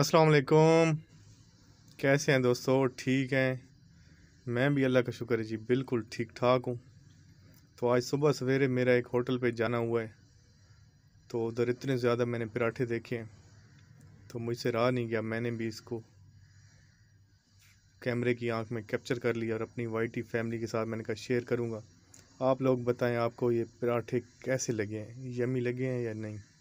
अस्सलाम वालेकुम कैसे हैं दोस्तों ठीक हैं मैं भी अल्लाह का शुक्र है जी बिल्कुल ठीक ठाक हूँ तो आज सुबह सवेरे मेरा एक होटल पे जाना हुआ है तो उधर इतने ज़्यादा मैंने पराठे देखे हैं तो मुझसे रहा नहीं गया मैंने भी इसको कैमरे की आंख में कैप्चर कर लिया और अपनी वाइटी फैमिली के साथ मैंने कहा शेयर करूँगा आप लोग बताएँ आपको ये पराठे कैसे लगे हैं यमी लगे हैं या नहीं